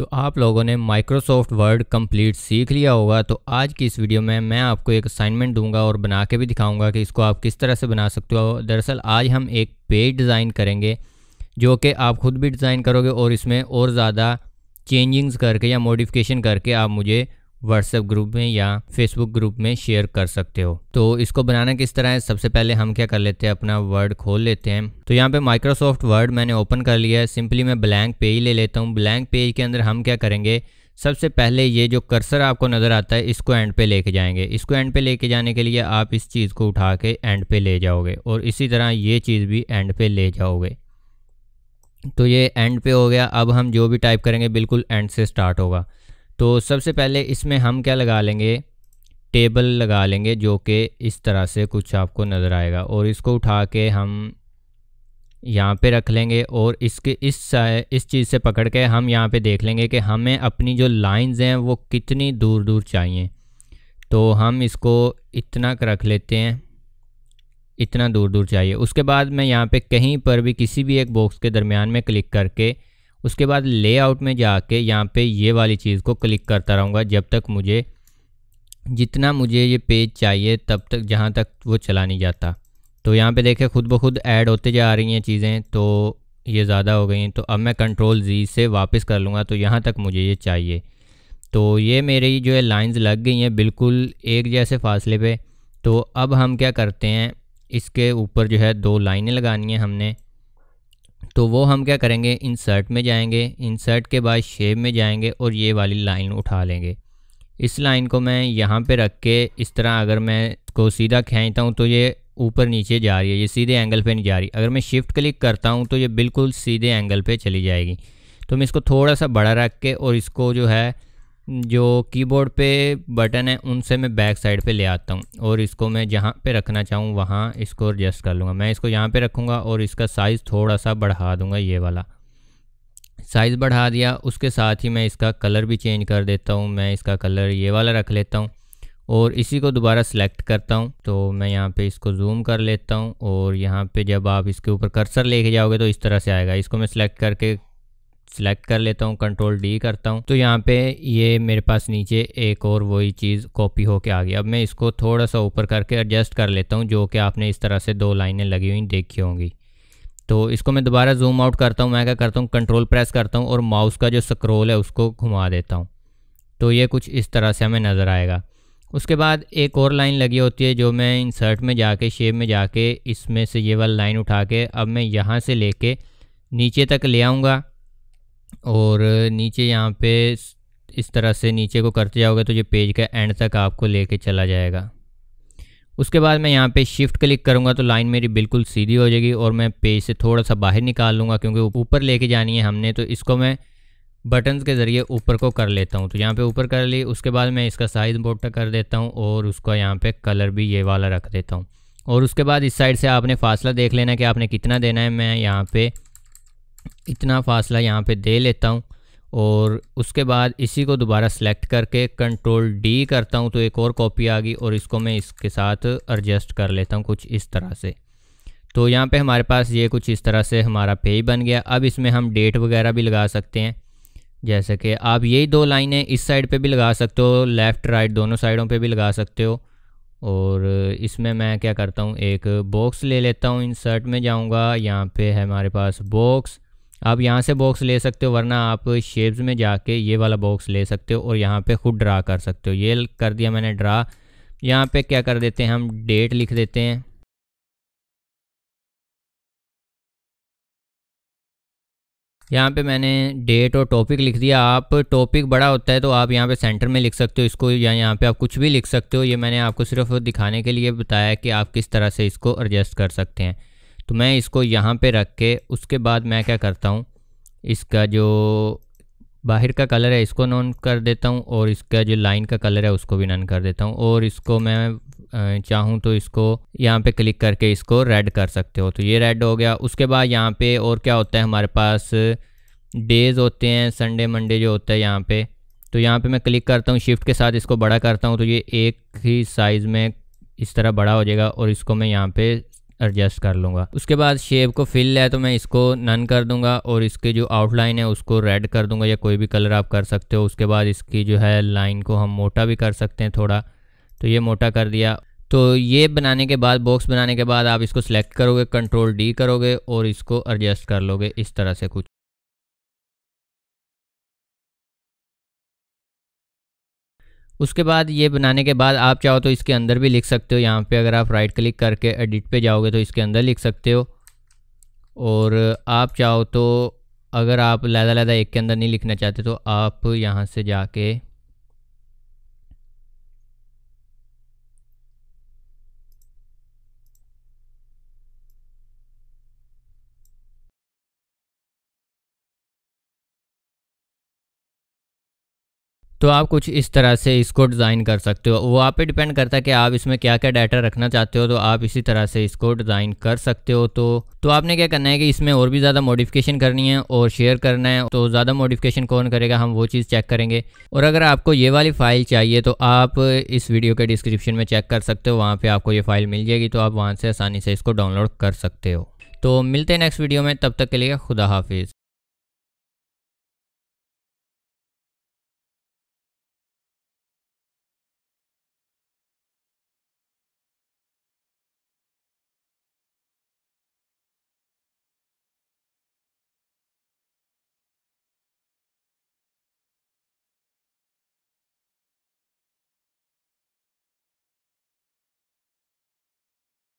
तो आप लोगों ने माइक्रोसॉफ्ट वर्ड कंप्लीट सीख लिया होगा तो आज की इस वीडियो में मैं आपको एक असाइनमेंट दूंगा और बना के भी दिखाऊंगा कि इसको आप किस तरह से बना सकते हो दरअसल आज हम एक पेज डिज़ाइन करेंगे जो कि आप ख़ुद भी डिज़ाइन करोगे और इसमें और ज़्यादा चेंजिंग्स करके या मॉडिफिकेशन करके आप मुझे व्हाट्सएप ग्रुप में या फेसबुक ग्रुप में शेयर कर सकते हो तो इसको बनाना किस तरह है सबसे पहले हम क्या कर लेते हैं अपना वर्ड खोल लेते हैं तो यहाँ पे माइक्रोसॉफ्ट वर्ड मैंने ओपन कर लिया है सिंपली मैं ब्लैंक पेज ले लेता हूँ ब्लैंक पेज के अंदर हम क्या करेंगे सबसे पहले ये जो कर्सर आपको नज़र आता है इसको एंड पे लेके जाएंगे इसको एंड पे लेके जाने के लिए आप इस चीज़ को उठा के एंड पे ले जाओगे और इसी तरह ये चीज़ भी एंड पे ले जाओगे तो ये एंड पे हो गया अब हम जो भी टाइप करेंगे बिल्कुल एंड से स्टार्ट होगा तो सबसे पहले इसमें हम क्या लगा लेंगे टेबल लगा लेंगे जो कि इस तरह से कुछ आपको नज़र आएगा और इसको उठा के हम यहाँ पे रख लेंगे और इसके इस इस चीज़ से पकड़ के हम यहाँ पे देख लेंगे कि हमें अपनी जो लाइंस हैं वो कितनी दूर दूर चाहिए तो हम इसको इतना रख लेते हैं इतना दूर दूर चाहिए उसके बाद मैं यहाँ पे कहीं पर भी किसी भी एक बॉक्स के दरमियान में क्लिक करके उसके बाद लेआउट में जाके यहाँ पे ये वाली चीज़ को क्लिक करता रहूँगा जब तक मुझे जितना मुझे ये पेज चाहिए तब तक जहाँ तक वो चला नहीं जाता तो यहाँ पे देखें खुद ब खुद ऐड होते जा रही हैं चीज़ें तो ये ज़्यादा हो गई हैं तो अब मैं कंट्रोल जी से वापस कर लूँगा तो यहाँ तक मुझे ये चाहिए तो ये मेरी जो है लाइन्स लग गई हैं बिल्कुल एक जैसे फासले पर तो अब हम क्या करते हैं इसके ऊपर जो है दो लाइनें लगानी हैं हमने तो वो हम क्या करेंगे इंसर्ट में जाएंगे इंसर्ट के बाद शेप में जाएंगे और ये वाली लाइन उठा लेंगे इस लाइन को मैं यहाँ पे रख के इस तरह अगर मैं को सीधा खींचता हूँ तो ये ऊपर नीचे जा रही है ये सीधे एंगल पे नहीं जा रही अगर मैं शिफ्ट क्लिक करता हूँ तो ये बिल्कुल सीधे एंगल पे चली जाएगी तो मैं इसको थोड़ा सा बड़ा रख के और इसको जो है जो कीबोर्ड पे बटन है उनसे मैं बैक साइड पे ले आता हूँ और इसको मैं जहाँ पे रखना चाहूँ वहाँ इसको एडजस्ट कर लूँगा मैं इसको यहाँ पे रखूँगा और इसका साइज़ थोड़ा सा बढ़ा दूँगा ये वाला साइज़ बढ़ा दिया उसके साथ ही मैं इसका कलर भी चेंज कर देता हूँ मैं इसका कलर ये वाला रख लेता हूँ और इसी को दोबारा सेलेक्ट करता हूँ तो मैं यहाँ पे इसको जूम कर लेता हूँ और यहाँ पे जब आप इसके ऊपर कर्सर लेके जाओगे तो इस तरह से आएगा इसको मैं सेलेक्ट करके सेलेक्ट कर लेता हूँ कंट्रोल डी करता हूँ तो यहाँ पे ये मेरे पास नीचे एक और वही चीज़ कॉपी होके आ गई अब मैं इसको थोड़ा सा ऊपर करके एडजस्ट कर लेता हूँ जो कि आपने इस तरह से दो लाइनें लगी हुई देखी होंगी तो इसको मैं दोबारा जूम आउट करता हूँ मैं क्या करता हूँ कंट्रोल प्रेस करता हूँ और माउस का जो स्क्रोल है उसको घुमा देता हूँ तो ये कुछ इस तरह से हमें नज़र आएगा उसके बाद एक और लाइन लगी होती है जो मैं इंसर्ट में जाके शेप में जाके इसमें से ये वाला लाइन उठा के अब मैं यहाँ से लेके नीचे तक ले आऊँगा और नीचे यहाँ पे इस तरह से नीचे को करते जाओगे तो ये पेज का एंड तक आपको लेके चला जाएगा उसके बाद मैं यहाँ पे शिफ्ट क्लिक करूँगा तो लाइन मेरी बिल्कुल सीधी हो जाएगी और मैं पेज से थोड़ा सा बाहर निकाल लूँगा क्योंकि ऊपर लेके जानी है हमने तो इसको मैं बटन्स के ज़रिए ऊपर को कर लेता हूँ तो यहाँ पे ऊपर कर ली उसके बाद मैं इसका साइज़ मोटा कर देता हूँ और उसका यहाँ पे कलर भी ये वाला रख देता हूँ और उसके बाद इस साइड से आपने फासला देख लेना कि आपने कितना देना है मैं यहाँ पे इतना फासला यहाँ पे दे लेता हूँ और उसके बाद इसी को दोबारा सेलेक्ट करके कंट्रोल डी करता हूँ तो एक और कॉपी आ गई और इसको मैं इसके साथ एडजस्ट कर लेता हूँ कुछ इस तरह से तो यहाँ पे हमारे पास ये कुछ इस तरह से हमारा पेज बन गया अब इसमें हम डेट वगैरह भी लगा सकते हैं जैसे कि आप यही दो लाइनें इस साइड पे भी लगा सकते हो लेफ़्ट राइट दोनों साइडों पे भी लगा सकते हो और इसमें मैं क्या करता हूँ एक बॉक्स ले लेता हूँ इंसर्ट में जाऊँगा यहाँ पे है हमारे पास बॉक्स आप यहाँ से बॉक्स ले सकते हो वरना आप शेप्स में जाके ये वाला बॉक्स ले सकते हो और यहाँ पे खुद ड्रा कर सकते हो ये कर दिया मैंने ड्रा यहाँ पे क्या कर देते हैं हम डेट लिख देते हैं यहाँ पे मैंने डेट और टॉपिक लिख दिया आप टॉपिक बड़ा होता है तो आप यहाँ पे सेंटर में लिख सकते हो इसको या यहाँ पे आप कुछ भी लिख सकते हो ये मैंने आपको सिर्फ दिखाने के लिए बताया कि आप किस तरह से इसको एडजस्ट कर सकते हैं तो मैं इसको यहाँ पे रख के उसके बाद मैं क्या करता हूँ इसका जो बाहर का कलर है इसको नॉन कर देता हूँ और इसका जो लाइन का कलर है उसको भी नॉन कर देता हूँ और इसको मैं चाहूँ तो इसको यहाँ पे क्लिक करके इसको रेड कर सकते हो तो ये रेड हो गया उसके बाद यहाँ पे और क्या होता है हमारे पास डेज़ होते हैं संडे मंडे जो होता है यहाँ पे तो यहाँ पे मैं क्लिक करता हूँ शिफ्ट के साथ इसको बड़ा करता हूँ तो ये एक ही साइज़ में इस तरह बड़ा हो जाएगा और इसको मैं यहाँ पे एडजस्ट कर लूँगा उसके बाद शेप को फिल है तो मैं इसको नन कर दूंगा और इसके जो आउटलाइन है उसको रेड कर दूंगा या कोई भी कलर आप कर सकते हो उसके बाद इसकी जो है लाइन को हम मोटा भी कर सकते हैं थोड़ा तो ये मोटा कर दिया तो ये बनाने के बाद बॉक्स बनाने के बाद आप इसको सेलेक्ट करोगे कंट्रोल डी करोगे और इसको एडजस्ट कर लोगे इस तरह से कुछ उसके बाद ये बनाने के बाद आप चाहो तो इसके अंदर भी लिख सकते हो यहाँ पे अगर आप राइट क्लिक करके एडिट पे जाओगे तो इसके अंदर लिख सकते हो और आप चाहो तो अगर आप लहदा लहदा एक के अंदर नहीं लिखना चाहते तो आप यहाँ से जाके तो आप कुछ इस तरह से इसको डिज़ाइन कर सकते हो वो आप पे डिपेंड करता है कि आप इसमें क्या क्या डाटा रखना चाहते हो तो आप इसी तरह से इसको डिज़ाइन कर सकते हो तो तो आपने क्या करना है कि इसमें और भी ज़्यादा मॉडिफिकेशन करनी है और शेयर करना है तो ज़्यादा मॉडिफिकेशन कौन करेगा हम वो चीज़ चेक करेंगे और अगर आपको ये वाली फ़ाइल चाहिए तो आप इस वीडियो के डिस्क्रिप्शन में चेक कर सकते हो वहाँ पर आपको ये फ़ाइल मिल जाएगी तो आप वहाँ से आसानी से इसको डाउनलोड कर सकते हो तो मिलते हैं नेक्स्ट वीडियो में तब तक के लिए खुदा हाफिज़